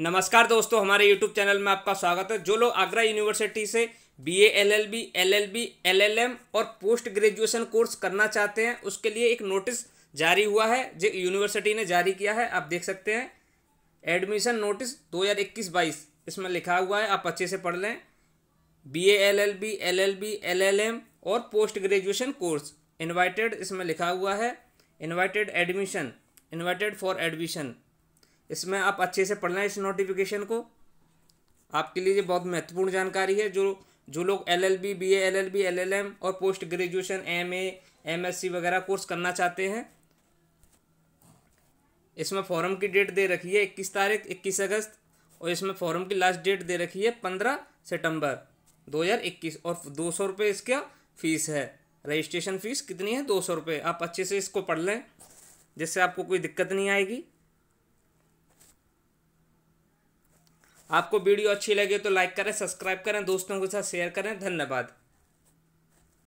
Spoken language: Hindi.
नमस्कार दोस्तों हमारे YouTube चैनल में आपका स्वागत है जो लोग आगरा यूनिवर्सिटी से B A L L B L L B L L M और पोस्ट ग्रेजुएशन कोर्स करना चाहते हैं उसके लिए एक नोटिस जारी हुआ है जो यूनिवर्सिटी ने जारी किया है आप देख सकते हैं एडमिशन नोटिस 2021-22 इसमें लिखा हुआ है आप अच्छे से पढ़ लें B A L L B L L B L L M और पोस्ट ग्रेजुएशन कोर्स इन्वाइटेड इसमें लिखा हुआ है invited admission invited for admission इसमें आप अच्छे से पढ़ लें इस नोटिफिकेशन को आपके लिए बहुत महत्वपूर्ण जानकारी है जो जो लोग L L B B L L B L L M और post graduation M A M S C वगैरह कोर्स करना चाहते हैं इसमें फॉरम की डेट दे रखी है इक्कीस तारीख इक्कीस अगस्त और इसमें फॉरम की लास्ट डेट दे रखी है पंद्रह सितंबर इक्कीस और दो सौ रुपये इसका फीस है रजिस्ट्रेशन फीस कितनी है दो सौ रुपये आप अच्छे से इसको पढ़ लें जिससे आपको कोई दिक्कत नहीं आएगी आपको वीडियो अच्छी लगे तो लाइक करें सब्सक्राइब करें दोस्तों के साथ शेयर करें धन्यवाद